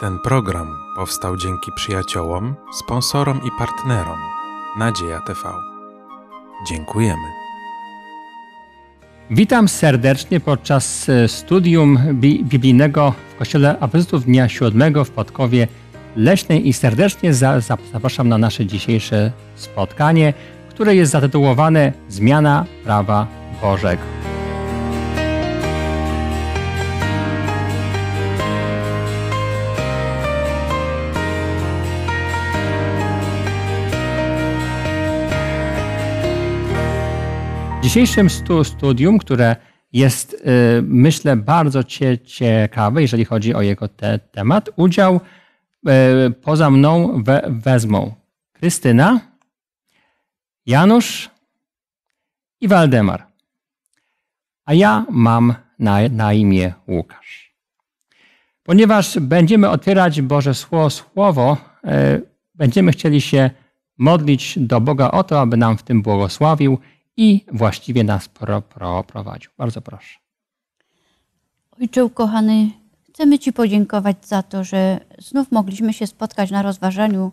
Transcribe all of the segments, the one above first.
Ten program powstał dzięki przyjaciołom, sponsorom i partnerom Nadzieja TV. Dziękujemy. Witam serdecznie podczas e, studium biblijnego w Kościele Apostołów Dnia Siódmego w Podkowie Leśnej i serdecznie zapraszam na nasze dzisiejsze spotkanie, które jest zatytułowane Zmiana Prawa Bożego. W dzisiejszym stu studium, które jest, y, myślę, bardzo ciekawe, jeżeli chodzi o jego te temat, udział y, poza mną we wezmą Krystyna, Janusz i Waldemar. A ja mam na, na imię Łukasz. Ponieważ będziemy otwierać Boże Słowo, Słowo y, będziemy chcieli się modlić do Boga o to, aby nam w tym błogosławił i właściwie nas pro, prowadził. Bardzo proszę. Ojcze ukochany, chcemy Ci podziękować za to, że znów mogliśmy się spotkać na rozważaniu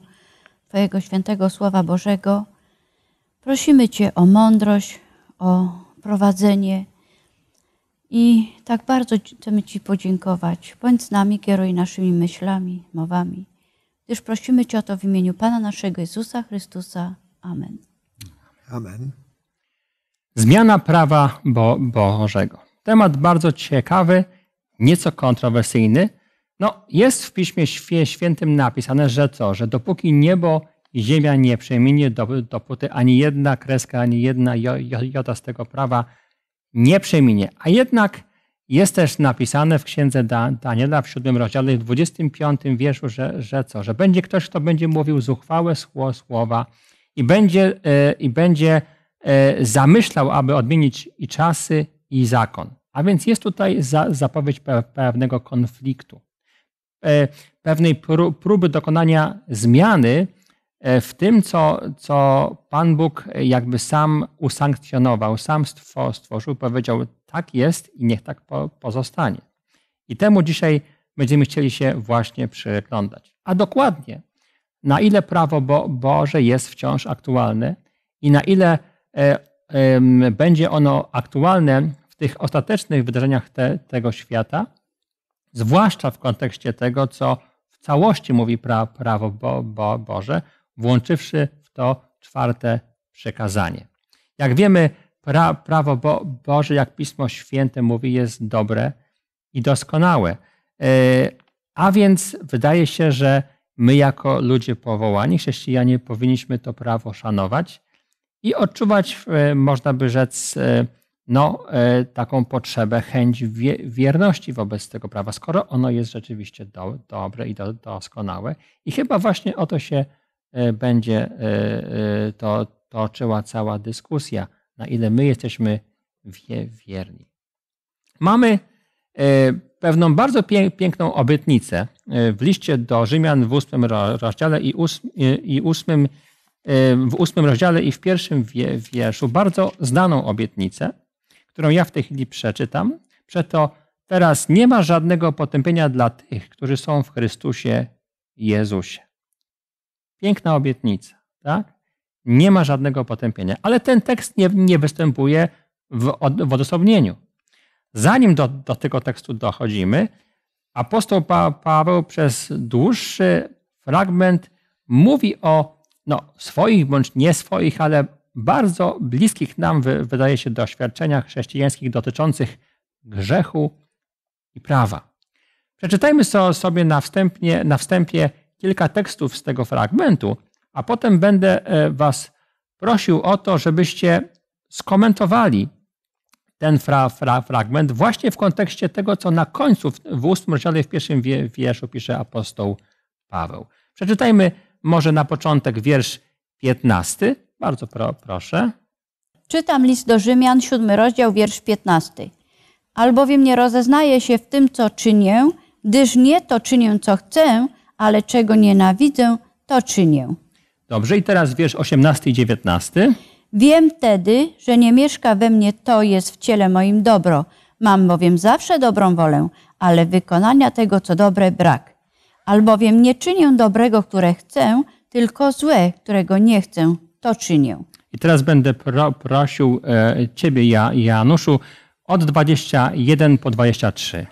Twojego świętego Słowa Bożego. Prosimy Cię o mądrość, o prowadzenie i tak bardzo chcemy Ci podziękować. Bądź z nami, kieruj naszymi myślami, mowami, gdyż prosimy Cię o to w imieniu Pana naszego Jezusa Chrystusa. Amen. Amen. Zmiana prawa Bo- Bożego. Temat bardzo ciekawy, nieco kontrowersyjny. No, jest w Piśmie Świętym napisane, że co? Że dopóki niebo i ziemia nie przeminie, dopóty ani jedna kreska, ani jedna joda z tego prawa nie przeminie. A jednak jest też napisane w księdze Daniela w 7 rozdziale, w 25 wierszu, że, że co? Że będzie ktoś, kto będzie mówił zuchwałe słowa i będzie, e, i będzie E, zamyślał, aby odmienić i czasy, i zakon. A więc jest tutaj za, zapowiedź pewnego konfliktu, e, pewnej próby dokonania zmiany e, w tym, co, co Pan Bóg jakby sam usankcjonował, sam stworzył, powiedział, tak jest i niech tak pozostanie. I temu dzisiaj będziemy chcieli się właśnie przyglądać. A dokładnie, na ile prawo Bo Boże jest wciąż aktualne i na ile E, będzie ono aktualne w tych ostatecznych wydarzeniach te, tego świata, zwłaszcza w kontekście tego, co w całości mówi pra, prawo bo, bo, Boże, włączywszy w to czwarte przekazanie. Jak wiemy, pra, prawo bo, Boże, jak Pismo Święte mówi, jest dobre i doskonałe. E, a więc wydaje się, że my jako ludzie powołani, chrześcijanie, powinniśmy to prawo szanować i odczuwać, e, można by rzec, e, no, e, taką potrzebę, chęć wierności wobec tego prawa, skoro ono jest rzeczywiście do, dobre i do, doskonałe. I chyba właśnie o to się będzie to toczyła cała dyskusja, na ile my jesteśmy wierni. Mamy pewną bardzo piękną obietnicę w liście do Rzymian w ósmym rozdziale i ósmym w ósmym rozdziale i w pierwszym wierszu bardzo znaną obietnicę, którą ja w tej chwili przeczytam. Przeto teraz nie ma żadnego potępienia dla tych, którzy są w Chrystusie Jezusie. Piękna obietnica, tak? Nie ma żadnego potępienia. Ale ten tekst nie, nie występuje w, w odosobnieniu. Zanim do, do tego tekstu dochodzimy, apostoł pa, Paweł przez dłuższy fragment mówi o no, swoich bądź nie swoich, ale bardzo bliskich nam, wydaje się, doświadczeniach chrześcijańskich dotyczących grzechu i prawa. Przeczytajmy sobie na, wstępnie, na wstępie kilka tekstów z tego fragmentu, a potem będę e, Was prosił o to, żebyście skomentowali ten fra, fra, fragment właśnie w kontekście tego, co na końcu w ósmym rozdziale w pierwszym wierszu pisze apostoł Paweł. Przeczytajmy może na początek wiersz 15. Bardzo pro, proszę. Czytam list do Rzymian, siódmy rozdział, wiersz 15. Albowiem nie rozeznaję się w tym, co czynię, gdyż nie to czynię, co chcę, ale czego nienawidzę, to czynię. Dobrze, i teraz wiersz 18 i 19. Wiem tedy, że nie mieszka we mnie to jest w ciele moim dobro. Mam bowiem zawsze dobrą wolę, ale wykonania tego, co dobre, brak albowiem nie czynię dobrego, które chcę, tylko złe, którego nie chcę, to czynię. I teraz będę pro, prosił e, Ciebie, ja, Januszu, od 21 po 23.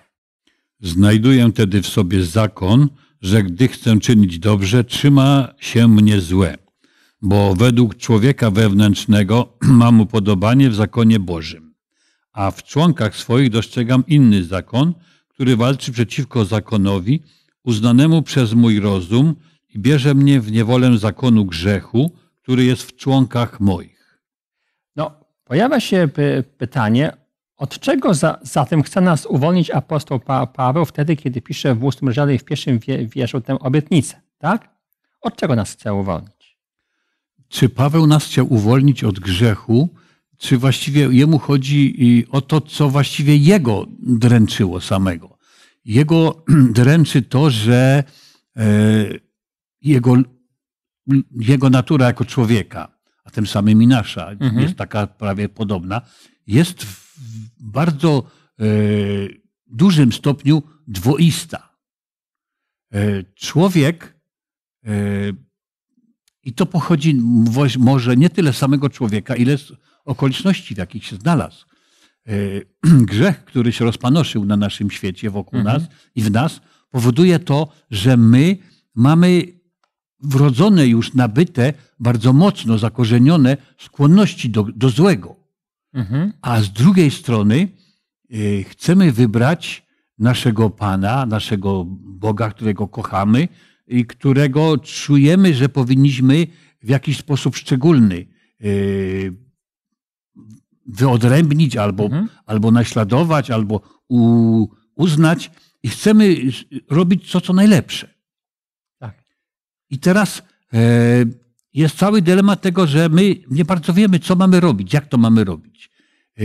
Znajduję tedy w sobie zakon, że gdy chcę czynić dobrze, trzyma się mnie złe, bo według człowieka wewnętrznego mam upodobanie w zakonie Bożym, a w członkach swoich dostrzegam inny zakon, który walczy przeciwko zakonowi, uznanemu przez mój rozum i bierze mnie w niewolę zakonu grzechu, który jest w członkach moich. No, pojawia się pytanie, od czego za, zatem chce nas uwolnić apostoł pa Paweł wtedy, kiedy pisze w ósmym rozdziale i w pierwszym wie, wierszu tę obietnicę, tak? Od czego nas chce uwolnić? Czy Paweł nas chciał uwolnić od grzechu, czy właściwie jemu chodzi o to, co właściwie jego dręczyło samego? jego dręczy to, że e, jego, jego natura jako człowieka, a tym samym i nasza, mhm. jest taka prawie podobna, jest w bardzo e, dużym stopniu dwoista. E, człowiek, i to pochodzi może nie tyle z samego człowieka, ile z okoliczności, w jakich się znalazł. E, grzech, który się rozpanoszył na naszym świecie wokół mhm. nas i w nas, powoduje to, że my mamy wrodzone już nabyte, bardzo mocno zakorzenione skłonności do, do złego. Mhm. A z drugiej strony e, chcemy wybrać naszego Pana, naszego Boga, którego kochamy i którego czujemy, że powinniśmy w jakiś sposób szczególny e, wyodrębnić albo, mhm. albo naśladować, albo u, uznać i chcemy robić to, co najlepsze. Tak. I teraz e, jest cały dylemat tego, że my nie bardzo wiemy, co mamy robić, jak to mamy robić. E,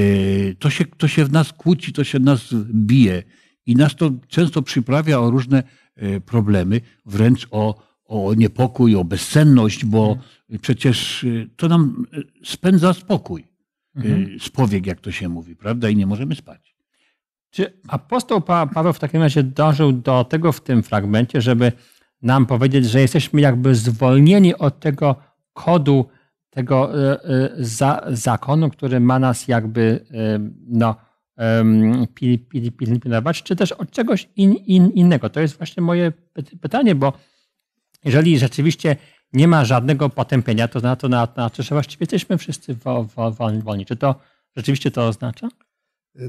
to, się, to się w nas kłóci, to się w nas bije i nas to często przyprawia o różne e, problemy, wręcz o, o niepokój, o bezsenność, bo mhm. przecież e, to nam e, spędza spokój z mhm. y, spowiek, jak to się mówi, prawda? I nie możemy spać. Czy apostoł pa Paweł w takim razie dążył do tego w tym fragmencie, żeby nam powiedzieć, że jesteśmy jakby zwolnieni od tego kodu, tego y, y, za zakonu, który ma nas jakby no, pil, pil, pil, pilnować, czy też od czegoś in, in, innego? To jest właśnie moje pytanie, bo jeżeli rzeczywiście nie ma żadnego potępienia, to znaczy, na, na, że właściwie jesteśmy wszyscy wo, wo, wolni. Czy to rzeczywiście to oznacza?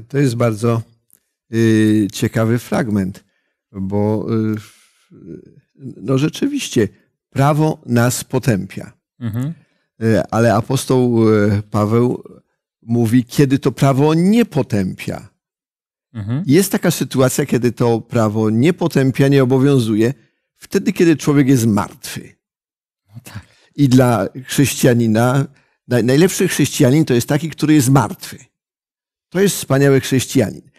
To jest bardzo y, ciekawy fragment, bo y, no rzeczywiście prawo nas potępia. Mhm. Y, ale apostoł y, Paweł mówi, kiedy to prawo nie potępia. Mhm. Jest taka sytuacja, kiedy to prawo nie potępia, nie obowiązuje, wtedy, kiedy człowiek jest martwy i dla chrześcijanina. Najlepszy chrześcijanin to jest taki, który jest martwy. To jest wspaniały chrześcijanin.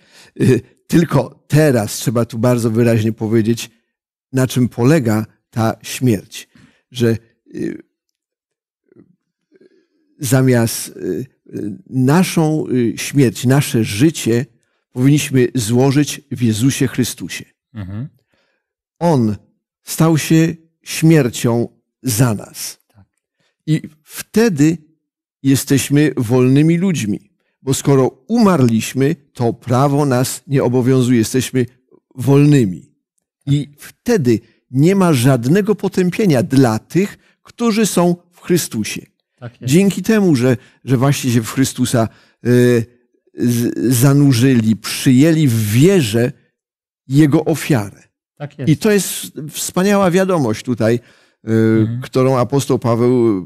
Y, tylko teraz trzeba tu bardzo wyraźnie powiedzieć, na czym polega ta śmierć. Że y, zamiast y, naszą śmierć, nasze życie powinniśmy złożyć w Jezusie Chrystusie. Mhm. On stał się śmiercią za nas. I wtedy jesteśmy wolnymi ludźmi, bo skoro umarliśmy, to prawo nas nie obowiązuje, jesteśmy wolnymi. I wtedy nie ma żadnego potępienia dla tych, którzy są w Chrystusie. Tak Dzięki temu, że, że właśnie się w Chrystusa y, z, zanurzyli, przyjęli w wierze Jego ofiarę. Tak I to jest wspaniała wiadomość tutaj, Y, mhm. którą apostoł Paweł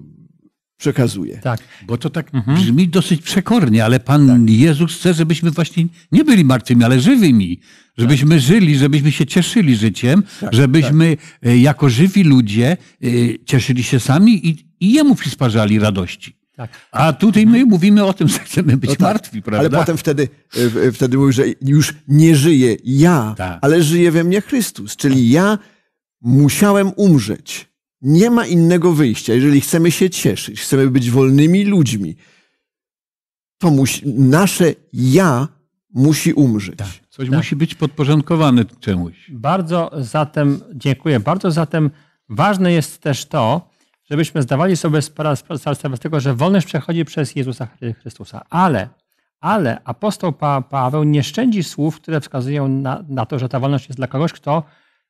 przekazuje. Tak, bo to tak mhm. brzmi dosyć przekornie, ale Pan tak. Jezus chce, żebyśmy właśnie nie byli martwymi, ale żywymi. Żebyśmy tak. żyli, żebyśmy się cieszyli życiem, tak, żebyśmy tak. E, jako żywi ludzie e, cieszyli się sami i, i Jemu przysparzali radości. Tak. A tutaj mhm. my mówimy o tym, że chcemy być no tak. martwi, prawda? Ale potem wtedy, e, wtedy mówi, że już nie żyję ja, tak. ale żyje we mnie Chrystus. Czyli tak. ja musiałem umrzeć. Nie ma innego wyjścia. Jeżeli chcemy się cieszyć, chcemy być wolnymi ludźmi, to musi, nasze ja musi umrzeć. Tak, coś tak. musi być podporządkowane czemuś. Bardzo zatem, dziękuję. Bardzo zatem ważne jest też to, żebyśmy zdawali sobie sprawę z tego, że wolność przechodzi przez Jezusa Chrystusa. Ale, ale apostoł pa Paweł nie szczędzi słów, które wskazują na, na to, że ta wolność jest dla kogoś, kto,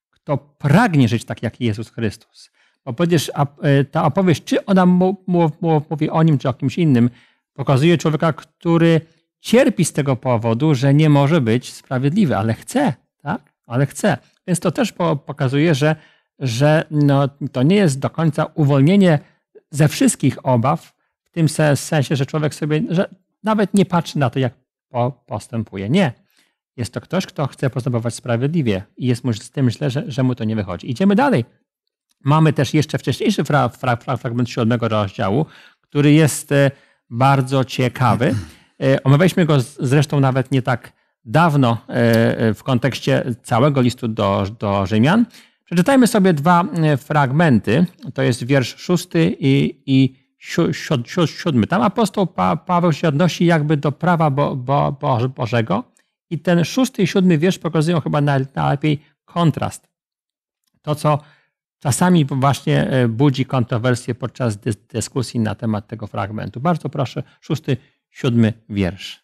kto pragnie żyć tak jak Jezus Chrystus. Opowiedz, e, ta opowieść, czy ona mówi o nim, czy o kimś innym, pokazuje człowieka, który cierpi z tego powodu, że nie może być sprawiedliwy, ale chce, tak? Ale chce. Więc to też pokazuje, że, że no, to nie jest do końca uwolnienie ze wszystkich obaw, w tym sensie, że człowiek sobie że nawet nie patrzy na to, jak postępuje. Nie. Jest to ktoś, kto chce postępować sprawiedliwie i jest mu z tym źle, że, że mu to nie wychodzi. Idziemy dalej. Mamy też jeszcze wcześniejszy fra, fra, fra, fragment siódmego rozdziału, który jest e, bardzo ciekawy. E, omawialiśmy go zresztą nawet nie tak dawno e, w kontekście całego listu do, do Rzymian. Przeczytajmy sobie dwa fragmenty. To jest wiersz szósty i, i siódmy. Tam apostoł pa, Paweł się odnosi jakby do prawa bo, bo, bo, Bożego. I ten szósty i siódmy wiersz pokazują chyba najlepiej kontrast. To, co czasami właśnie e, budzi kontrowersje podczas dyskusji na temat tego fragmentu. Bardzo proszę, szósty, siódmy wiersz.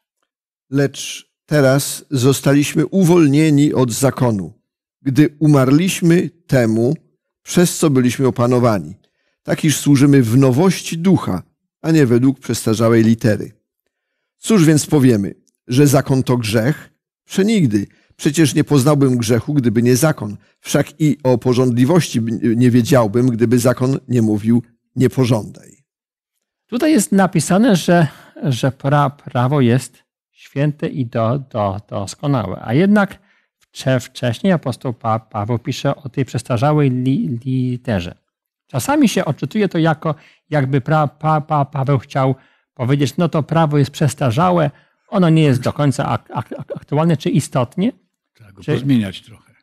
Lecz teraz zostaliśmy uwolnieni od zakonu, gdy umarliśmy temu, przez co byliśmy opanowani. Tak iż służymy w nowości ducha, a nie według przestarzałej litery. Cóż więc powiemy, że zakon to grzech? Przenigdy. Przecież nie poznałbym grzechu, gdyby nie zakon. Wszak i o porządliwości nie wiedziałbym, gdyby zakon nie mówił niepożądaj. Tutaj jest napisane, że, że pra, prawo jest święte i do, do, doskonałe. A jednak wcześniej apostoł pa, Paweł pisze o tej przestarzałej li, literze. Czasami się odczytuje to jako, jakby pra, pa, pa, Paweł chciał powiedzieć, no to prawo jest przestarzałe, ono nie jest do końca ak, ak, aktualne czy istotnie, czy Zmieniać trochę.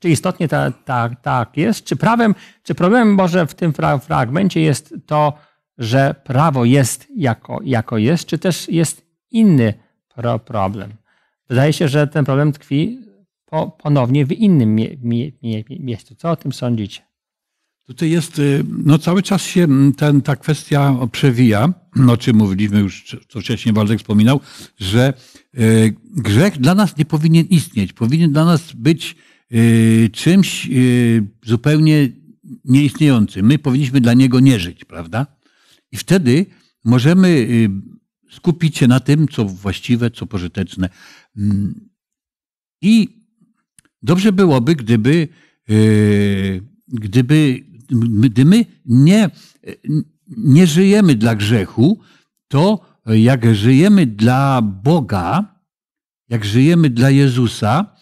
Czy istotnie tak ta, ta jest? Czy, prawem, czy problemem może w tym fra fragmencie jest to, że prawo jest jako, jako jest, czy też jest inny pro problem? Wydaje się, że ten problem tkwi po, ponownie w innym mie, mie, mie, miejscu. Co o tym sądzicie? Tutaj jest, y, no cały czas się ten, ta kwestia przewija, no, o czym mówiliśmy już, co wcześniej Waldek wspominał, że y, grzech dla nas nie powinien istnieć. Powinien dla nas być y, czymś zupełnie nieistniejącym. My powinniśmy dla niego nie żyć, prawda? I wtedy możemy skupić się na tym, co właściwe, co pożyteczne. Mm. I dobrze byłoby, gdyby, gdyby gdy my nie, nie żyjemy dla grzechu, to jak żyjemy dla Boga, jak żyjemy dla Jezusa,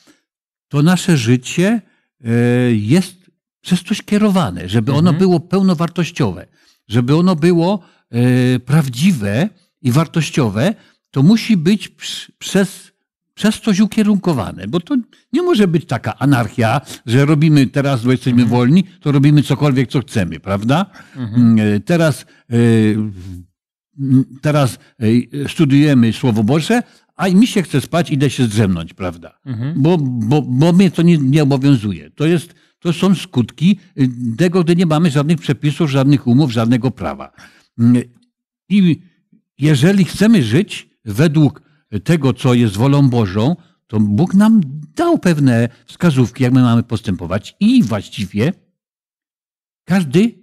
to nasze życie e, jest przez coś kierowane, żeby ono mhm. było pełnowartościowe, żeby ono było e, prawdziwe i wartościowe, to musi być przez przez coś ukierunkowane, bo to nie może być taka anarchia, że robimy teraz, bo jesteśmy mhm. wolni, to robimy cokolwiek, co chcemy, prawda? Mhm. Mm, e, teraz, e, teraz e, studiujemy Słowo Boże, a mi się chce spać, idę się zdrzemnąć, prawda? Mhm. Bo, bo, bo mnie to nie, nie obowiązuje. To jest, to są skutki y, tego, gdy nie mamy żadnych przepisów, żadnych umów, żadnego prawa. Mm, I jeżeli chcemy żyć według tego, co jest wolą Bożą, to Bóg nam dał pewne wskazówki, jak my mamy postępować i właściwie każdy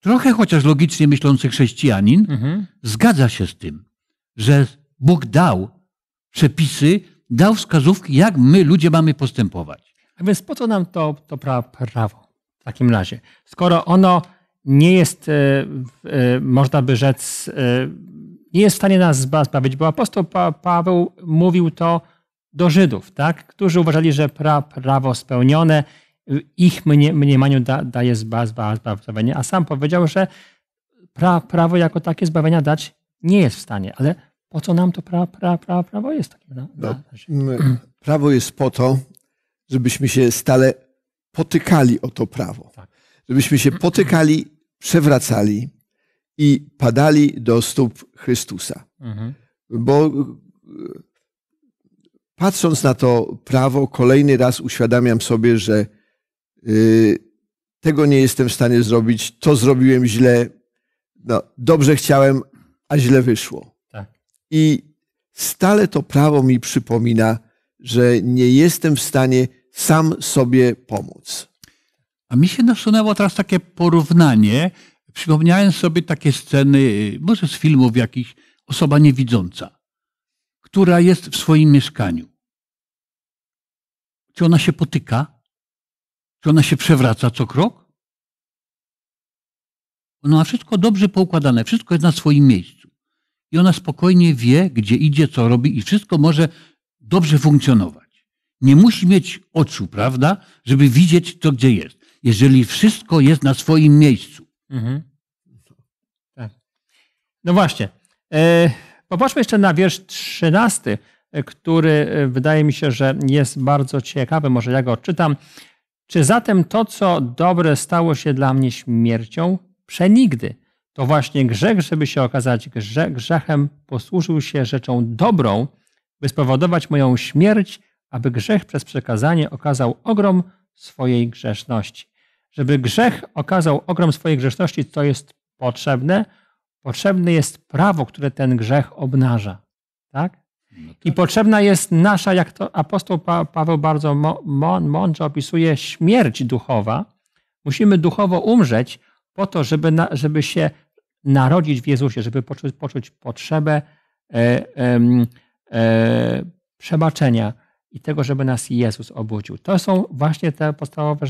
trochę chociaż logicznie myślący chrześcijanin mhm. zgadza się z tym, że Bóg dał przepisy, dał wskazówki, jak my ludzie mamy postępować. A więc po co nam to, to prawo w takim razie? Skoro ono nie jest, e, e, można by rzec, e, nie jest w stanie nas zbawić, bo apostoł pa Paweł mówił to do Żydów, tak? którzy uważali, że pra prawo spełnione ich mniemaniu da, daje zbawienie, a sam powiedział, że pra, prawo jako takie zbawienia dać nie jest w stanie. Ale po co nam to pra, pra, pra, prawo jest? Takie, na, no, no, prawo jest po to, żebyśmy się stale potykali o to prawo. Tak. Żebyśmy się potykali, przewracali, i padali do stóp Chrystusa. Mhm. Bo e, patrząc na to prawo, kolejny raz uświadamiam sobie, że y, tego nie jestem w stanie zrobić, to zrobiłem źle, no, dobrze chciałem, a źle wyszło. Tak. I stale to prawo mi przypomina, że nie jestem w stanie sam sobie pomóc. A mi się nasunęło teraz takie porównanie, Przypomniałem sobie takie sceny, może z filmów jakichś, osoba niewidząca, która jest w swoim mieszkaniu. Czy ona się potyka? Czy ona się przewraca co krok? Ona ma wszystko dobrze poukładane, wszystko jest na swoim miejscu. I ona spokojnie wie, gdzie idzie, co robi, i wszystko może dobrze funkcjonować. Nie musi mieć oczu, prawda, żeby widzieć to, gdzie jest. Jeżeli wszystko jest na swoim miejscu. Mhm. No właśnie. E, popatrzmy jeszcze na wiersz 13, który e, wydaje mi się, że jest bardzo ciekawy. Może ja go odczytam. Czy zatem to, co dobre stało się dla mnie śmiercią, przenigdy? To właśnie grzech, żeby się okazać grzechem, posłużył się rzeczą dobrą, by spowodować moją śmierć, aby grzech przez przekazanie okazał ogrom swojej grzeszności. Żeby grzech okazał ogrom swojej grzeszności, to jest potrzebne, Potrzebne jest prawo, które ten grzech obnaża. Tak? No tak. I potrzebna jest nasza, jak to apostoł Paweł bardzo mądrze opisuje, śmierć duchowa. Musimy duchowo umrzeć po to, żeby, na, żeby się narodzić w Jezusie, żeby poczuć, poczuć potrzebę e, e, e, przebaczenia i tego, żeby nas Jezus obudził. To są właśnie te podstawowe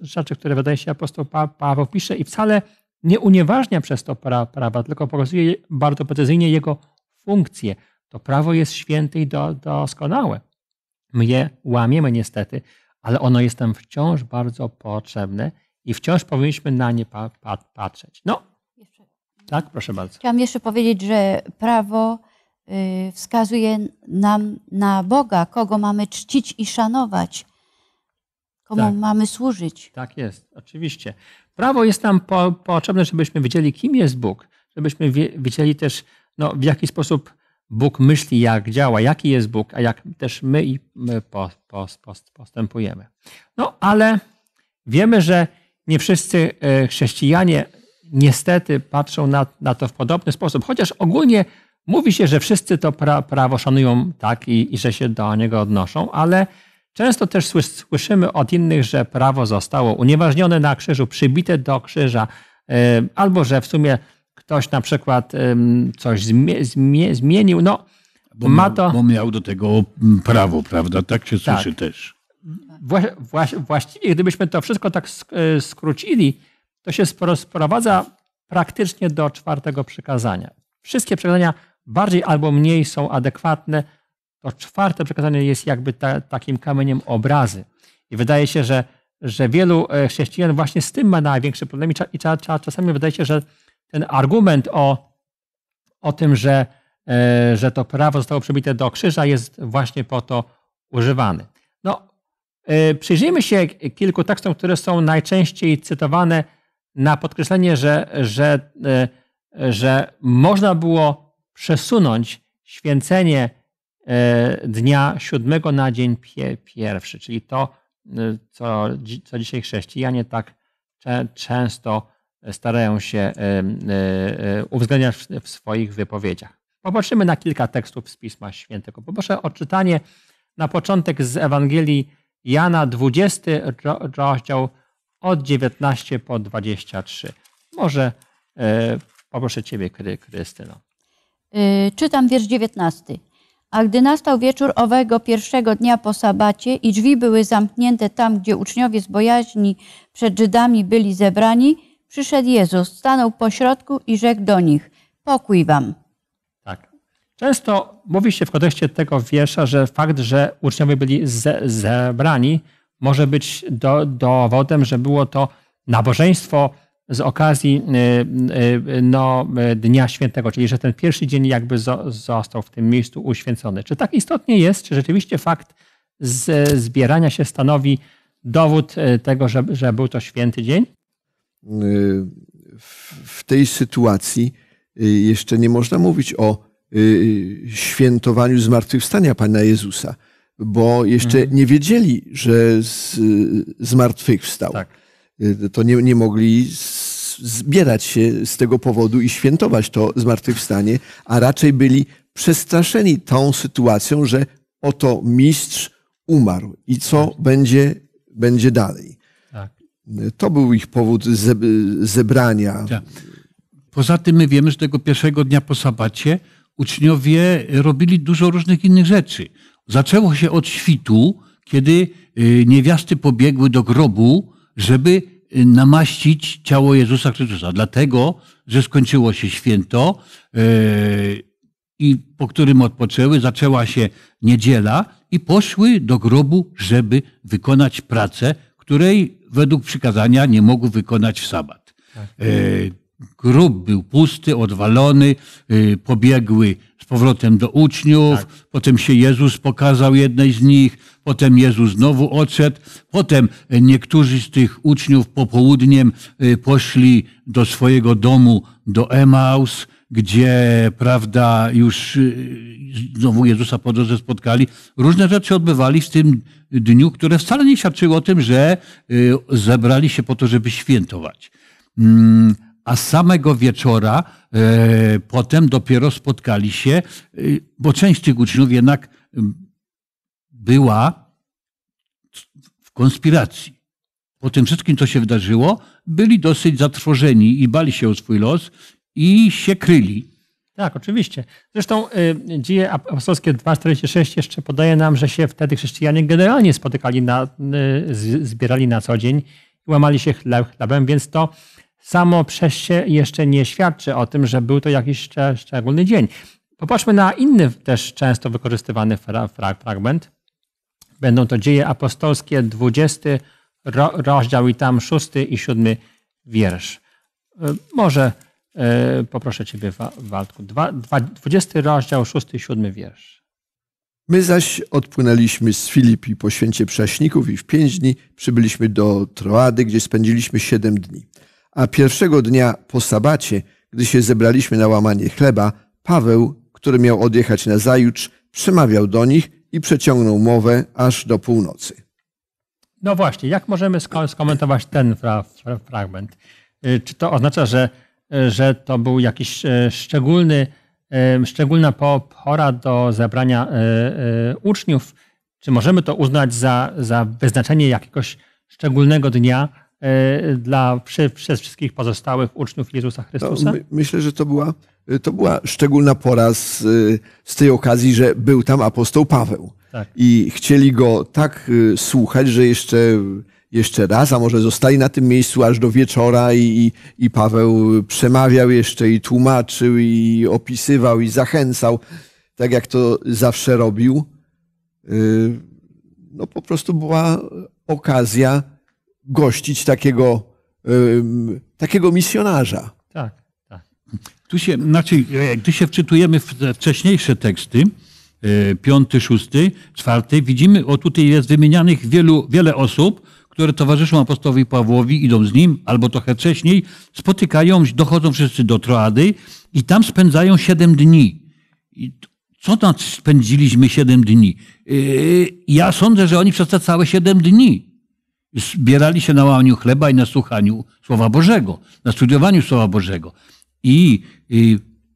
rzeczy, które wydaje się apostoł Paweł pisze i wcale nie unieważnia przez to pra, prawa, tylko pokazuje bardzo precyzyjnie jego funkcję. To prawo jest święte i do, doskonałe. My je łamiemy niestety, ale ono jest nam wciąż bardzo potrzebne i wciąż powinniśmy na nie pa, pa, patrzeć. No, jeszcze. tak, proszę bardzo. Chciałam jeszcze powiedzieć, że prawo y, wskazuje nam na Boga, kogo mamy czcić i szanować, komu tak. mamy służyć. Tak jest, oczywiście. Prawo jest nam po, potrzebne, żebyśmy wiedzieli, kim jest Bóg, żebyśmy wie, wiedzieli też, no, w jaki sposób Bóg myśli, jak działa, jaki jest Bóg, a jak też my, i my post, post, post, postępujemy. No ale wiemy, że nie wszyscy e, chrześcijanie niestety patrzą na, na to w podobny sposób, chociaż ogólnie mówi się, że wszyscy to pra, prawo szanują tak i, i że się do niego odnoszą, ale Często też słyszymy od innych, że prawo zostało unieważnione na krzyżu, przybite do krzyża, e, albo że w sumie ktoś na przykład coś zmienił. No, bo, ma miał, to... bo miał do tego mm, prawo, prawda? Tak się tak. słyszy też. Wła właściwie, gdybyśmy to wszystko tak e, skrócili, to się sprowadza praktycznie do czwartego przykazania. Wszystkie przykazania bardziej albo mniej są adekwatne to czwarte przekazanie jest jakby ta, takim kamieniem obrazy. I wydaje się, że, że wielu e, chrześcijan właśnie z tym ma największe problemy i, cza, cza, czasami wydaje się, że ten argument o, o tym, że, e, że to prawo zostało przybite do krzyża jest właśnie po to używany. No, e, przyjrzyjmy się kilku tekstom, które są najczęściej cytowane na podkreślenie, że, że, że można było przesunąć święcenie E, dnia siódmego na dzień pierwszy, czyli to, e, co, co dzisiaj chrześcijanie tak często starają się e, uwzględniać w swoich wypowiedziach. Popatrzymy na kilka tekstów z Pisma Świętego. Poproszę o czytanie na początek z Ewangelii Jana, 20 rozdział od 19 po 23. Może poproszę Ciebie, Krystyno. Czytam wiersz 19. A gdy nastał wieczór owego pierwszego dnia po sabacie i drzwi były zamknięte tam, gdzie uczniowie z bojaźni przed Żydami byli zebrani, przyszedł Jezus, stanął pośrodku i rzekł do nich: Pokój wam. Tak. Często mówi się w kontekście tego wiersza, że fakt, że uczniowie byli ze zebrani, może być do, dowodem, że było to nabożeństwo z okazji y, y, y, no, Dnia Świętego, czyli że ten pierwszy dzień jakby został w tym miejscu uświęcony. Czy tak istotnie jest, czy rzeczywiście fakt zbierania się stanowi dowód tego, że, że był to święty dzień? W tej sytuacji jeszcze nie można mówić o świętowaniu zmartwychwstania Pana Jezusa, bo jeszcze mhm. nie wiedzieli, że z, zmartwychwstał. Tak. Y, to nie, nie mogli zbierać się z tego powodu i świętować to zmartwychwstanie, a raczej byli przestraszeni tą sytuacją, że oto mistrz umarł i co tak. będzie, będzie dalej. Tak. To był ich powód zebrania. Tak. Poza tym my wiemy, że tego pierwszego dnia po sabacie uczniowie robili dużo różnych innych rzeczy. Zaczęło się od świtu, kiedy y, niewiasty pobiegły do grobu, żeby y, namaścić ciało Jezusa Chrystusa. Dlatego, że skończyło się święto y, i po którym odpoczęły, zaczęła się niedziela i poszły do grobu, żeby wykonać pracę, której według przykazania nie mogły wykonać w sabat. Tak. Y, grób był pusty, odwalony, y, pobiegły z powrotem do uczniów, tak. potem się Jezus pokazał jednej z nich, potem Jezus znowu odszedł, potem niektórzy z tych uczniów popołudniem y, poszli do swojego domu, do Emaus, gdzie, prawda, już y, znowu Jezusa po drodze spotkali. Różne rzeczy odbywali w tym dniu, które wcale nie świadczyły o tym, że zebrali się po to, żeby świętować. Mm, a samego wieczora e, potem dopiero spotkali się, e, bo część tych uczniów jednak była w konspiracji. Po tym wszystkim, co się wydarzyło, byli dosyć zatrwożeni i bali się o swój los i się kryli. Tak, oczywiście. Zresztą y, dzieje apostolskie 2.46 jeszcze podaje nam, że się wtedy chrześcijanie generalnie spotykali, na, y, zbierali na co dzień, łamali się chlebem, więc to Samo przez jeszcze nie świadczy o tym, że był to jakiś szczególny dzień. Popatrzmy na inny też często wykorzystywany fragment. Będą to dzieje apostolskie, 20 rozdział i tam 6 i 7 wiersz. E, może e, poproszę Ciebie, Waldku. 20 rozdział, 6 i 7 wiersz. My zaś odpłynęliśmy z Filipi po święcie Prześników i w pięć dni przybyliśmy do Troady, gdzie spędziliśmy siedem dni a pierwszego dnia po sabacie, gdy się zebraliśmy na łamanie chleba, Paweł, który miał odjechać na zajutrz, przemawiał do nich i przeciągnął mowę aż do północy. No właśnie, jak możemy skomentować ten fra fra fragment? Y, czy to oznacza, że, y, że to był jakiś y, szczególny, szczególna pora do zebrania uczniów? Czy możemy to uznać za, za wyznaczenie jakiegoś szczególnego dnia E, dla, przez wszystkich pozostałych uczniów Jezusa no, Chrystusa? No, my, myślę, że to była, to była szczególna pora z, e, z tej okazji, że był tam apostoł Paweł. Tak. I chcieli go tak e, słuchać, że jeszcze, jeszcze raz, a może zostali na tym miejscu aż do wieczora i, i Paweł przemawiał jeszcze i tłumaczył i opisywał i zachęcał, tak jak to zawsze robił. No po prostu była okazja, gościć takiego, takiego misjonarza. Tak, tak. Tu się, znaczy, e, gdy się wczytujemy w wcześniejsze teksty, e, piąty, szósty, czwarty, widzimy, o tutaj jest wymienianych wielu, wiele osób, które towarzyszą apostołowi Pawłowi, idą z nim, albo trochę wcześniej, spotykają, dochodzą wszyscy do Troady i tam spędzają siedem dni. I co tam spędziliśmy siedem dni? E, ja sądzę, że oni przez te całe siedem dni zbierali się na łamaniu chleba i na słuchaniu Słowa Bożego, na studiowaniu Słowa Bożego. I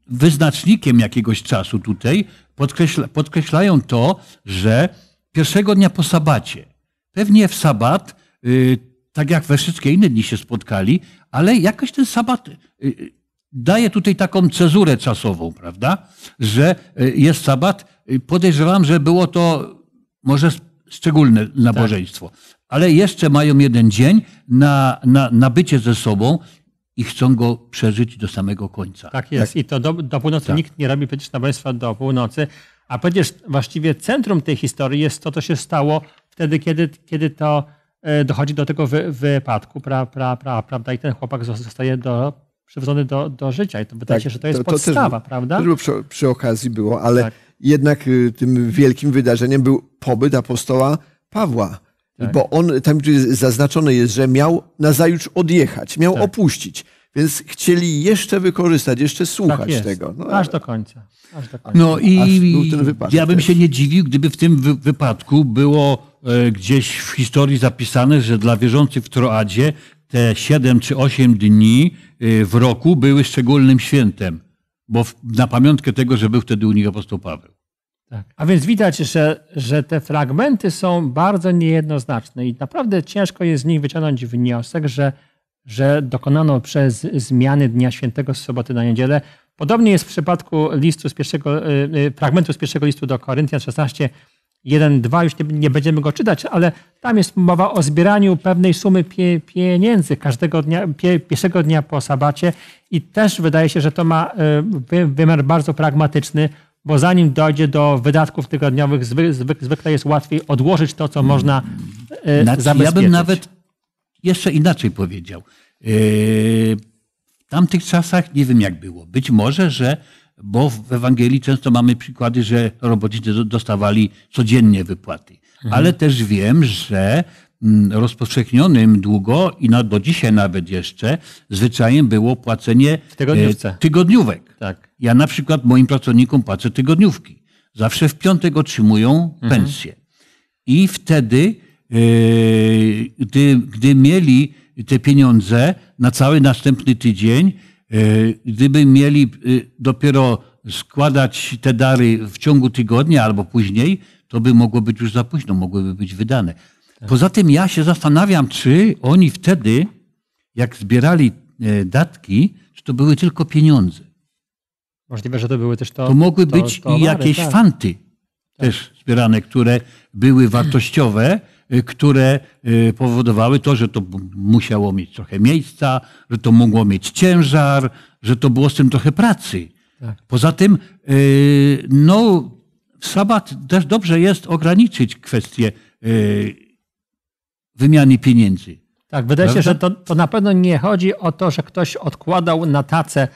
wyznacznikiem jakiegoś czasu tutaj podkreśla, podkreślają to, że pierwszego dnia po sabacie, pewnie w sabat, y, tak jak we wszystkie inne dni się spotkali, ale jakoś ten sabat y, y, daje tutaj taką cezurę czasową, prawda? Że jest sabat. Podejrzewam, że było to może szczególne nabożeństwo. Tak. Ale jeszcze mają jeden dzień na, na, na bycie ze sobą i chcą go przeżyć do samego końca. Tak jest. Tak. I to do, do północy tak. nikt nie robi przecież nabożeństwa do północy. A przecież właściwie centrum tej historii jest to, co się stało wtedy, kiedy, kiedy to e, dochodzi do tego wy, wypadku, pra, pra, pra, prawda? I ten chłopak zostaje do, przywrócony do, do życia. I to wydaje tak, się, że to jest to, to podstawa, też, prawda? To przy, przy, okazji było, ale tak jednak y, tym wielkim wydarzeniem był pobyt apostoła Pawła. Tak. Bo on, tam zaznaczone jest, że miał nazajutrz odjechać, miał tak. opuścić. Więc chcieli jeszcze wykorzystać, jeszcze słuchać tak tego. No, aż, do końca, aż do końca. No i ja bym też. się nie dziwił, gdyby w tym wy wypadku było e, gdzieś w historii zapisane, że dla wierzących w Troadzie te 7 czy 8 dni e, w roku były szczególnym świętem bo w, na pamiątkę tego, że był wtedy u nich apostoł Paweł. Tak. A więc widać, że, że te fragmenty są bardzo niejednoznaczne i naprawdę ciężko jest z nich wyciągnąć wniosek, że, że dokonano przez zmiany Dnia Świętego z soboty na niedzielę. Podobnie jest w przypadku listu z pierwszego, y, y, fragmentu z pierwszego listu do Koryntian 16, dwa już nie, nie, będziemy go czytać, ale tam jest mowa o zbieraniu pewnej sumy pie, pieniędzy każdego dnia, pie, pierwszego dnia po sabacie i też wydaje się, że to ma e, wymiar bardzo pragmatyczny, bo zanim dojdzie do wydatków tygodniowych, zwy, zwy, zwykle jest łatwiej odłożyć to, co można e, znaczy, zabezpieczyć. Ja bym nawet jeszcze inaczej powiedział. E, w tamtych czasach nie wiem jak było. Być może, że bo w Ewangelii często mamy przykłady, że robotnicy dostawali codziennie wypłaty. Mhm. Ale też wiem, że mm, rozpowszechnionym długo i do dzisiaj nawet jeszcze zwyczajem było płacenie e, tygodniówek. Tak. Ja na przykład moim pracownikom płacę tygodniówki. Zawsze w piątek otrzymują mhm. pensję. I wtedy, e, gdy, gdy mieli te pieniądze na cały następny tydzień, E, gdyby mieli e, dopiero składać te dary w ciągu tygodnia albo później, to by mogło być już za późno, mogłyby być wydane. Tak. Poza tym ja się zastanawiam, czy oni wtedy, jak zbierali e, datki, czy to były tylko pieniądze. Możliwe, że to były też to. To mogły to, być to, to i jakieś tak. fanty tak. też zbierane, które były wartościowe Y, które y, powodowały to, że to musiało mieć trochę miejsca, że to mogło mieć ciężar, że to było z tym trochę pracy. Tak. Poza tym, y, no, sabat też dobrze jest ograniczyć kwestię wymiany pieniędzy. Tak, wydaje Prawda? się, że to, to na pewno nie chodzi o to, że ktoś odkładał na tacę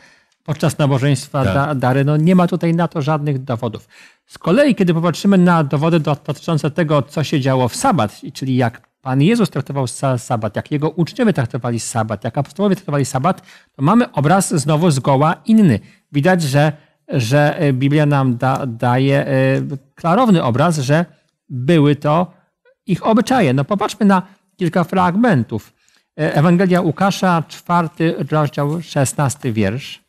podczas nabożeństwa tak. dary. No nie ma tutaj na to żadnych dowodów. Z kolei, kiedy popatrzymy na dowody dotyczące tego, co się działo w sabat, czyli jak Pan Jezus traktował sabat, jak jego uczniowie traktowali sabat, jak apostołowie traktowali sabat, to mamy obraz znowu zgoła inny. Widać, że, że e, Biblia nam da, daje e, klarowny obraz, że były to ich obyczaje. No popatrzmy na kilka fragmentów. E, Ewangelia Łukasza, czwarty rozdział, szesnasty wiersz.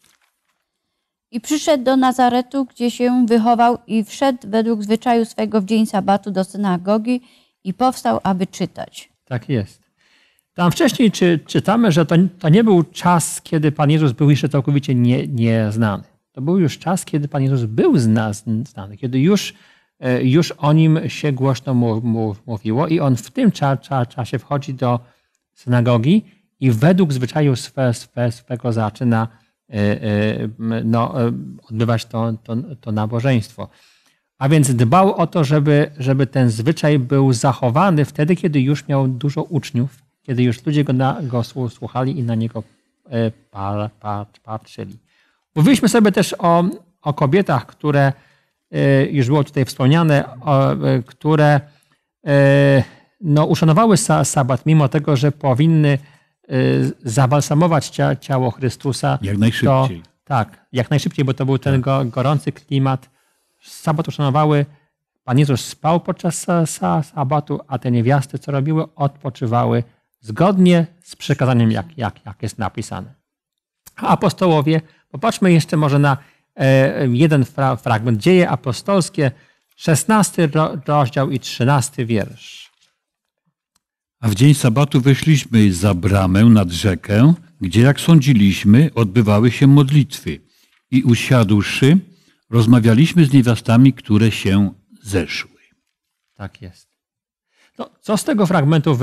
I przyszedł do Nazaretu, gdzie się wychował i wszedł według zwyczaju swego w dzień sabatu do synagogi i powstał, aby czytać. Tak jest. Tam wcześniej czy, czytamy, że to, to, nie był czas, kiedy Pan Jezus był jeszcze całkowicie nie, nieznany. To był już czas, kiedy Pan Jezus był zna, znany, kiedy już, e, już o Nim się głośno mówiło i On w tym cza, cza, czasie wchodzi do synagogi i według zwyczaju swe, swe, swego zaczyna E, e, no, e, odbywać to, to, to nabożeństwo. A więc dbał o to, żeby, żeby ten zwyczaj był zachowany wtedy, kiedy już miał dużo uczniów, kiedy już ludzie go, na, go słuchali i na niego patrzyli. Mówiliśmy sobie też o, o kobietach, które już było tutaj wspomniane, które no, uszanowały sabat, mimo tego, że powinny Y, zabalsamować ciało Chrystusa. Jak najszybciej. To, tak, jak najszybciej, bo to był ten tak. gorący klimat. Sabat uszanowały. Pan Jezus spał podczas sabatu, a te niewiasty, co robiły, odpoczywały zgodnie z przekazaniem, jak, jak, jak jest napisane. A apostołowie, popatrzmy jeszcze może na e, jeden fragment. Dzieje apostolskie, 16 rozdział i 13 wiersz. A w dzień sabatu weszliśmy za bramę nad rzekę, gdzie, jak sądziliśmy, odbywały się modlitwy. I usiadłszy, rozmawialiśmy z niewiastami, które się zeszły. Tak jest. No, co z tego fragmentu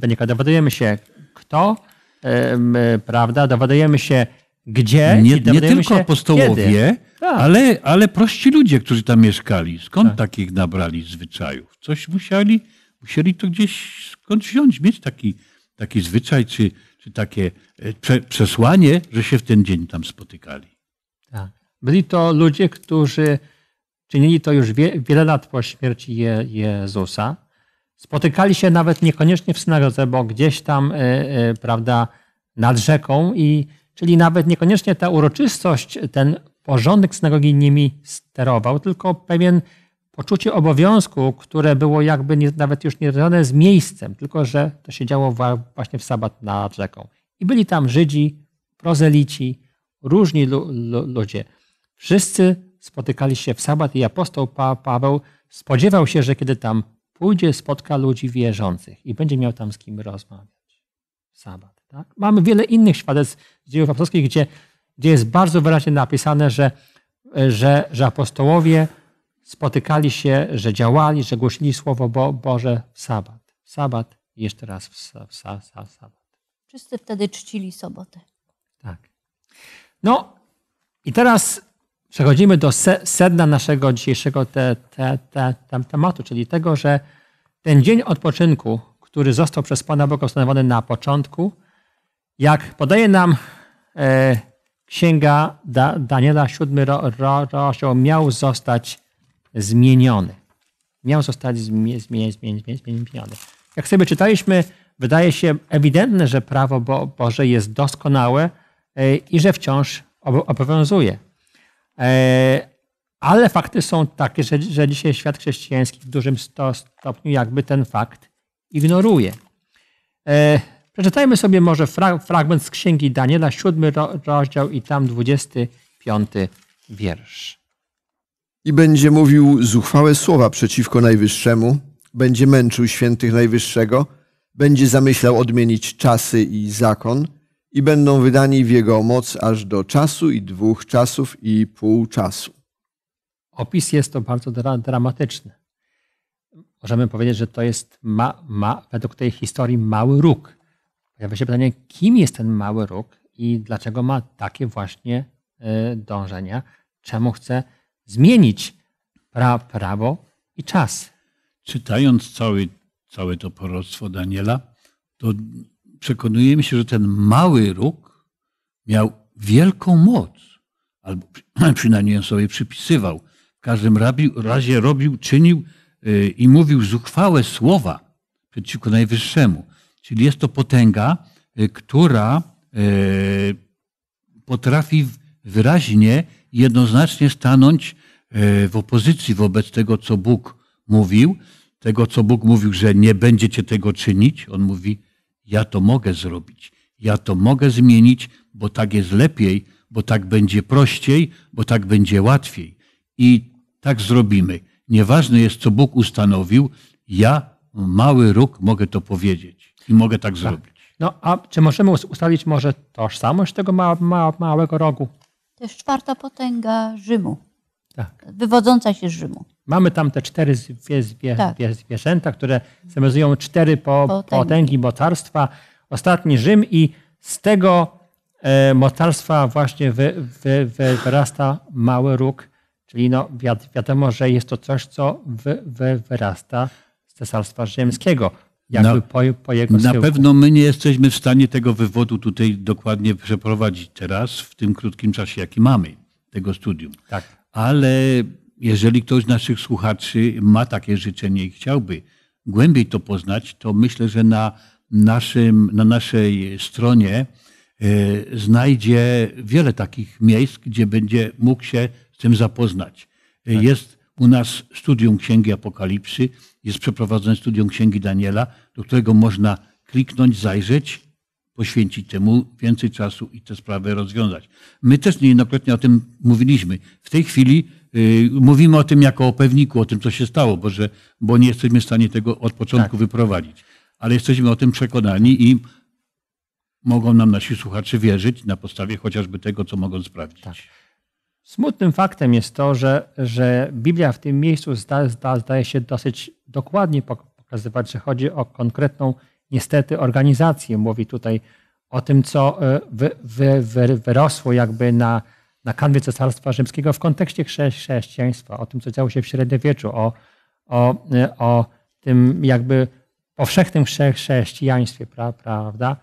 wynika? Dowiadujemy się, kto, yy, prawda? Dowiadujemy się, gdzie. Nie, nie tylko się, apostołowie, tak. ale, ale prości ludzie, którzy tam mieszkali. Skąd tak. takich nabrali zwyczajów? Coś musieli Musieli to gdzieś skąd wziąć, mieć taki, taki zwyczaj czy, czy takie e, prze, przesłanie, że się w ten dzień tam spotykali. Tak. Byli to ludzie, którzy czynili to już wie, wiele lat po śmierci Je, Jezusa. Spotykali się nawet niekoniecznie w synagodze, bo gdzieś tam, e, e, prawda, nad rzeką i czyli nawet niekoniecznie ta uroczystość, ten porządek synagogi nimi sterował, tylko pewien poczucie obowiązku, które było jakby nie, nawet już nie z miejscem, tylko że to się działo właśnie w sabat nad rzeką. I byli tam Żydzi, prozelici, różni lu, lu, ludzie. Wszyscy spotykali się w sabat i apostoł pa, Paweł spodziewał się, że kiedy tam pójdzie, spotka ludzi wierzących i będzie miał tam z kim rozmawiać. Sabat. Tak? Mamy wiele innych świadectw z dziejów apostolskich, gdzie, gdzie jest bardzo wyraźnie napisane, że, że, że apostołowie spotykali się, że działali, że głosili Słowo Bo Boże w sabat. W sabat i jeszcze raz w, sa w, sa w sabat. Wszyscy wtedy czcili sobotę. Tak. No i teraz przechodzimy do se sedna naszego dzisiejszego te, te, te, tam tematu, czyli tego, że ten dzień odpoczynku, który został przez Pana Boga ustanowiony na początku, jak podaje nam e, Księga da, Daniela, siódmy ro, ro, rozdział, miał zostać zmieniony. Miał zostać zmieniony. zmieniony. Jak sobie czytaliśmy, wydaje się ewidentne, że prawo Boże jest doskonałe e, i że wciąż obowiązuje. E, ale fakty są takie, że, że dzisiaj świat chrześcijański w dużym stopniu jakby ten fakt ignoruje. E, przeczytajmy sobie może fragment z Księgi Daniela, siódmy rozdział i tam 25 wiersz i będzie mówił zuchwałe słowa przeciwko Najwyższemu, będzie męczył świętych Najwyższego, będzie zamyślał odmienić czasy i zakon i będą wydani w jego moc aż do czasu i dwóch czasów i pół czasu. Opis jest to bardzo dra dramatyczny. Możemy powiedzieć, że to jest ma, ma, według tej historii mały róg. Pojawia się pytanie, kim jest ten mały róg i dlaczego ma takie właśnie e, dążenia, czemu chce zmienić pra, prawo i czas. Czytając cały, całe to proroctwo Daniela, to przekonujemy się, że ten mały róg miał wielką moc, albo przynajmniej ją sobie przypisywał. W każdym razie robił, czynił y, i mówił zuchwałe słowa przeciwko Najwyższemu. Czyli jest to potęga, y, która y, potrafi wyraźnie, jednoznacznie stanąć E, w opozycji wobec tego, co Bóg mówił, tego, co Bóg mówił, że nie będziecie tego czynić. On mówi, ja to mogę zrobić, ja to mogę zmienić, bo tak jest lepiej, bo tak będzie prościej, bo tak będzie łatwiej. I tak zrobimy. Nieważne jest, co Bóg ustanowił, ja, mały róg, mogę to powiedzieć i mogę tak, tak. zrobić. No a czy możemy ustalić może tożsamość tego ma, ma, małego rogu? To jest czwarta potęga Rzymu tak. wywodząca się z Rzymu. Mamy tam te cztery zwie, zwie, tak. zwierzęta, które symbolizują cztery po, potęgi. potęgi mocarstwa. Ostatni Rzym i z tego e, mocarstwa właśnie wy, wy, wy, wyrasta mały róg, czyli no wiad, wiadomo, że jest to coś, co wy, wyrasta z cesarstwa rzymskiego. Na, po, po na pewno my nie jesteśmy w stanie tego wywodu tutaj dokładnie przeprowadzić teraz, w tym krótkim czasie, jaki mamy tego studium. Tak ale jeżeli ktoś z naszych słuchaczy ma takie życzenie i chciałby głębiej to poznać, to myślę, że na, naszym, na naszej stronie e, znajdzie wiele takich miejsc, gdzie będzie mógł się z tym zapoznać. E, tak. Jest u nas studium Księgi Apokalipsy, jest przeprowadzone studium Księgi Daniela, do którego można kliknąć, zajrzeć poświęcić temu więcej czasu i tę sprawę rozwiązać. My też niejednokrotnie o tym mówiliśmy. W tej chwili y, mówimy o tym jako o pewniku, o tym, co się stało, bo, że, bo nie jesteśmy w stanie tego od początku tak. wyprowadzić. Ale jesteśmy o tym przekonani i mogą nam nasi słuchacze wierzyć na podstawie chociażby tego, co mogą sprawdzić. Tak. Smutnym faktem jest to, że, że Biblia w tym miejscu zda, zda, zdaje się dosyć dokładnie pokazywać, że chodzi o konkretną niestety organizacje. Mówi tutaj o tym, co e, wy, wy, wy, wyrosło jakby na, na kanwie Cesarstwa Rzymskiego w kontekście chrze, chrześcijaństwa, o tym, co działo się w średniowieczu, o, o, e, o tym jakby powszechnym chrze, chrześcijaństwie, pra, prawda?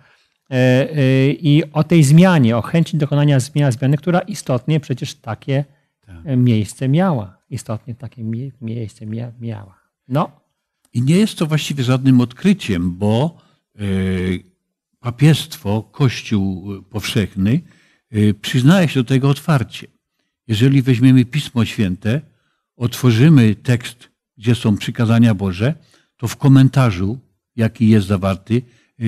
E, I o tej zmianie, o chęci dokonania zmiany, która istotnie przecież takie tak. miejsce miała. Istotnie takie mie miejsce mia miała. No, i nie jest to właściwie żadnym odkryciem, bo e, papiestwo, Kościół powszechny e, przyznaje się do tego otwarcie. Jeżeli weźmiemy Pismo Święte, otworzymy tekst, gdzie są przykazania Boże, to w komentarzu, jaki jest zawarty, e,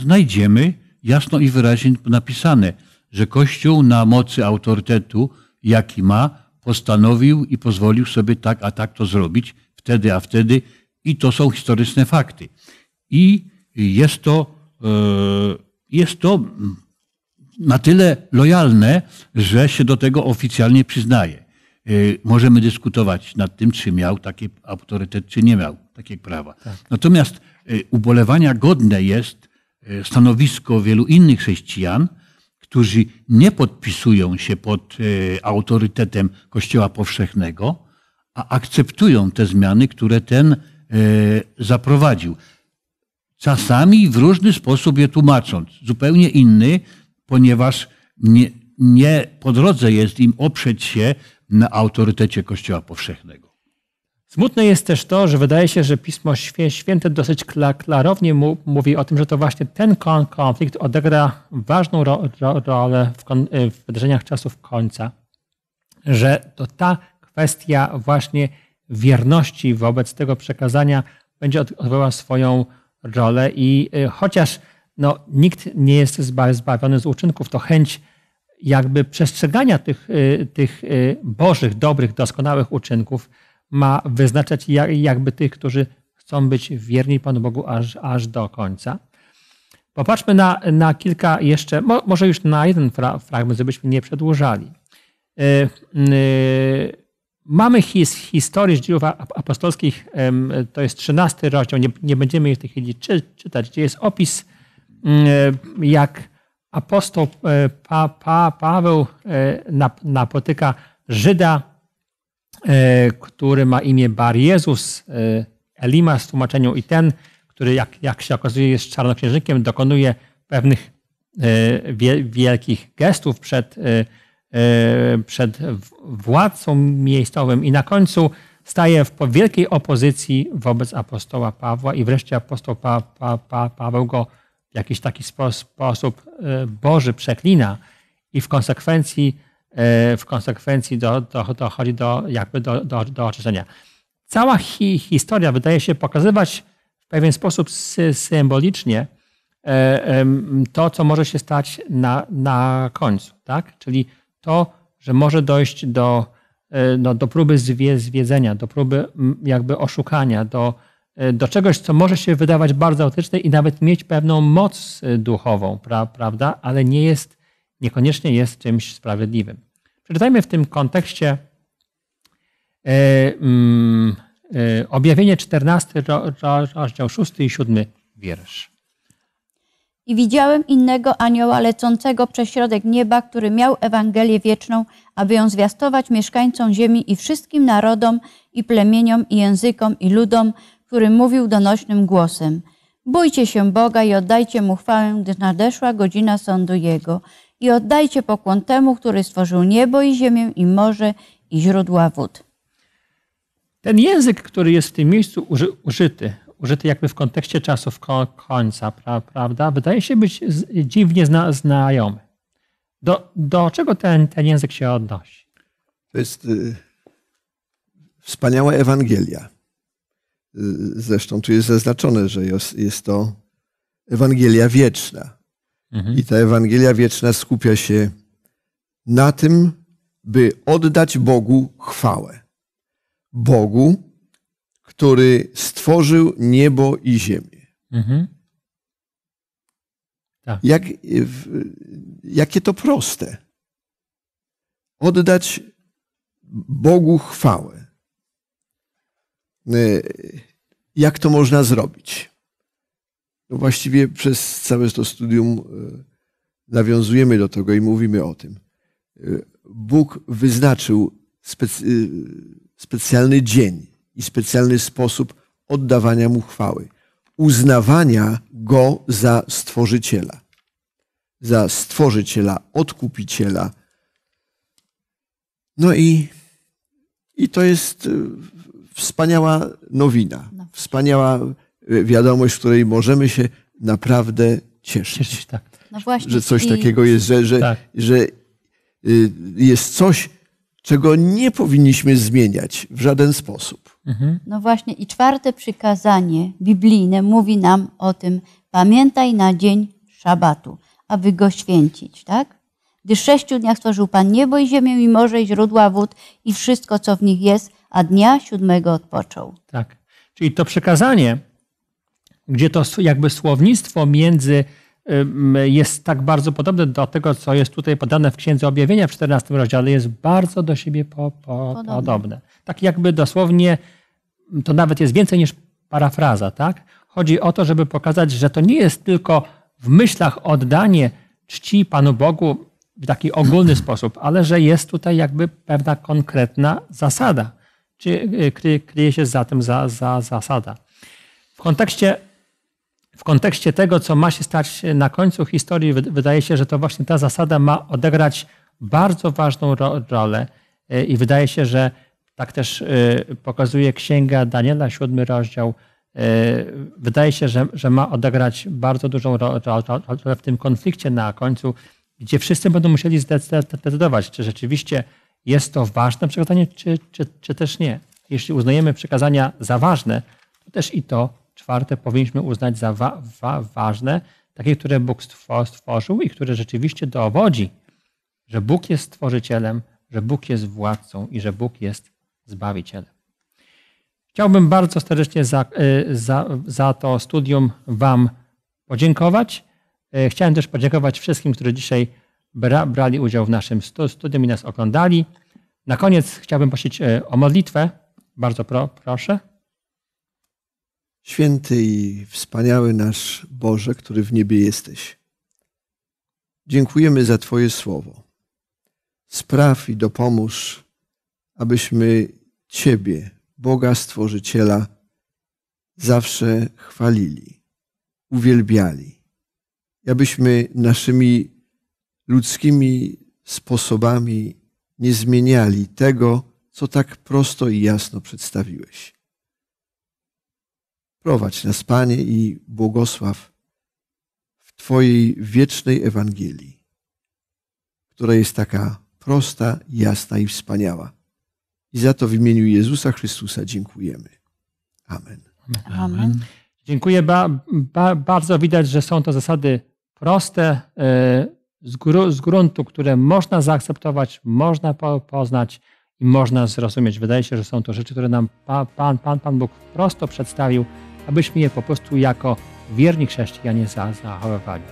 znajdziemy jasno i wyraźnie napisane, że Kościół na mocy autorytetu, jaki ma, postanowił i pozwolił sobie tak, a tak to zrobić, wtedy, a wtedy i to są historyczne fakty. I jest to, e, jest to na tyle lojalne, że się do tego oficjalnie przyznaje. E, możemy dyskutować nad tym, czy miał taki autorytet, czy nie miał takie prawa. Tak. Natomiast e, ubolewania godne jest stanowisko wielu innych chrześcijan, którzy nie podpisują się pod autorytetem Kościoła Powszechnego, a akceptują te zmiany, które ten E, zaprowadził. Czasami w różny sposób je tłumacząc, zupełnie inny, ponieważ nie, nie po drodze jest im oprzeć się na autorytecie Kościoła Powszechnego. Smutne jest też to, że wydaje się, że Pismo Święte dosyć klarownie mówi o tym, że to właśnie ten konflikt odegra ważną rolę w wydarzeniach czasów końca, że to ta kwestia właśnie wierności wobec tego przekazania będzie odgrywała swoją rolę i y, chociaż no, nikt nie jest zbawiony z uczynków, to chęć jakby przestrzegania tych, y, tych y, bożych, dobrych, doskonałych uczynków ma wyznaczać jakby tych, którzy chcą być wierni Panu Bogu aż, aż do końca. Popatrzmy na, na kilka jeszcze, może już na jeden fra, fragment, żebyśmy nie przedłużali. Mamy his, historię z dziejów apostolskich, to jest 13 rozdział, nie, nie będziemy ich w tej chwili czy, czytać, gdzie jest opis, mm, e, jak apostoł e, pa, pa, Paweł e, napotyka Żyda, który ma imię Bar Jezus, Elima z tłumaczeniu i ten, który jak, jak się okazuje jest czarnoksiężnikiem, dokonuje pewnych wielkich gestów przed E, przed władcą miejscowym i na końcu staje w wielkiej opozycji wobec apostoła Pawła i wreszcie apostoł pa, pa, pa, Paweł go w jakiś taki sposób e, Boży przeklina i w konsekwencji, e, w konsekwencji do, do, dochodzi do, jakby do, do, do oczyszczenia. Cała hi, historia wydaje się pokazywać w pewien sposób sy, symbolicznie to, co może się stać na, na końcu. Tak? Czyli to, że może dojść do, e, no, do próby zwiedzenia, do próby jakby oszukania, do, e, do czegoś, co może się wydawać bardzo autyczne i nawet mieć pewną moc e, duchową, pra, prawda, ale nie jest, niekoniecznie jest czymś sprawiedliwym. Przeczytajmy w tym kontekście mm, objawienie 14, rozdział 6 i 7 wiersz. I widziałem innego anioła lecącego przez środek nieba, który miał Ewangelię wieczną, aby ją zwiastować mieszkańcom ziemi i wszystkim narodom, i plemieniom, i językom, i ludom, który mówił donośnym głosem. Bójcie się Boga i oddajcie Mu chwałę, gdy nadeszła godzina sądu Jego. I oddajcie pokłon temu, który stworzył niebo i ziemię, i morze, i źródła wód. Ten język, który jest w tym miejscu użyty, użyty jakby w kontekście czasów końca, pra, prawda? Wydaje się być dziwnie zna, znajomy. Do, do czego ten, ten język się odnosi? To jest y, wspaniała Ewangelia. Y, zresztą tu jest zaznaczone, że jest, jest to Ewangelia wieczna. Mhm. I ta Ewangelia wieczna skupia się na tym, by oddać Bogu chwałę. Bogu, który stworzył niebo i ziemię. Mhm. Tak. Jak, jakie to proste. Oddać Bogu chwałę. E, jak to można zrobić? No właściwie przez całe to studium e, nawiązujemy do tego i mówimy o tym. E, Bóg wyznaczył specy, specjalny dzień i specjalny sposób oddawania mu chwały, uznawania go za stworzyciela, za stworzyciela, odkupiciela. No i, i to jest y, wspaniała nowina, no. wspaniała y, wiadomość, w której możemy się naprawdę cieszyć. cieszyć tak. no właśnie, że coś i... takiego jest, że, że, tak. że y, jest coś, czego nie powinniśmy zmieniać w żaden sposób. Mhm. No właśnie, i czwarte przykazanie biblijne mówi nam o tym: pamiętaj na dzień szabatu, aby go święcić, tak? Gdy w sześciu dniach stworzył Pan niebo i ziemię i morze i źródła wód i wszystko, co w nich jest, a dnia siódmego odpoczął. Tak. Czyli to przykazanie, gdzie to jakby słownictwo między jest tak bardzo podobne do tego, co jest tutaj podane w Księdze Objawienia w 14 rozdziale, jest bardzo do siebie po, po, podobne. podobne. Tak jakby dosłownie, to nawet jest więcej niż parafraza, tak? Chodzi o to, żeby pokazać, że to nie jest tylko w myślach oddanie czci Panu Bogu w taki ogólny sposób, ale że jest tutaj jakby pewna konkretna zasada. Czy y, kryje, się za tym za, za zasada? W kontekście w kontekście tego, co ma się stać na końcu historii, wydaje się, że to właśnie ta zasada ma odegrać bardzo ważną rolę e, i wydaje się, że tak też e, pokazuje Księga Daniela, siódmy rozdział. E, wydaje się, że, że ma odegrać bardzo dużą rolę w tym konflikcie na końcu, gdzie wszyscy będą musieli zdecydować, czy rzeczywiście jest to ważne przekazanie, czy, czy, czy też nie. Jeśli uznajemy przekazania za ważne, to też i to Czwarte, powinniśmy uznać za wa wa ważne takie, które Bóg stworzył i które rzeczywiście dowodzi, że Bóg jest stworzycielem, że Bóg jest władcą i że Bóg jest zbawicielem. Chciałbym bardzo serdecznie za, y, za, za to studium Wam podziękować. Y, chciałem też podziękować wszystkim, którzy dzisiaj bra, brali udział w naszym studium i nas oglądali. Na koniec chciałbym prosić y, o modlitwę. Bardzo pro, proszę. Święty i wspaniały nasz Boże, który w niebie jesteś. Dziękujemy za Twoje słowo. Spraw i dopomóż, abyśmy Ciebie, Boga Stworzyciela, zawsze chwalili, uwielbiali. Abyśmy naszymi ludzkimi sposobami nie zmieniali tego, co tak prosto i jasno przedstawiłeś. Prowadź nas, Panie, i błogosław w Twojej wiecznej Ewangelii, która jest taka prosta, jasna i wspaniała. I za to w imieniu Jezusa Chrystusa dziękujemy. Amen. Amen. Dziękuję ba, ba, bardzo. Widać, że są to zasady proste, e, z, gru, z gruntu, które można zaakceptować, można poznać i można zrozumieć. Wydaje się, że są to rzeczy, które nam Pan, Pan, Pan Bóg prosto przedstawił abyśmy je po prostu jako wierni chrześcijanie zachowywali.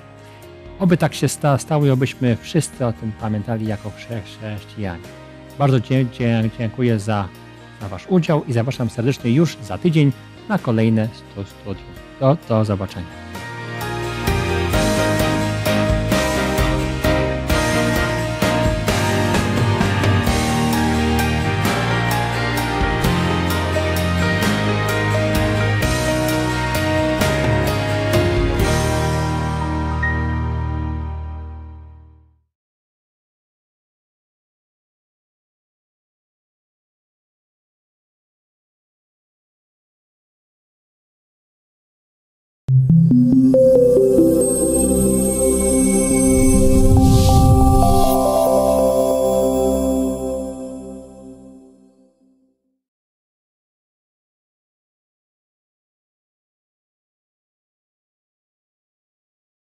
Oby tak się stało i obyśmy wszyscy o tym pamiętali jako chrześcijanie. Bardzo dziękuję za, za Wasz udział i zapraszam serdecznie już za tydzień na kolejne 100 Do, do zobaczenia.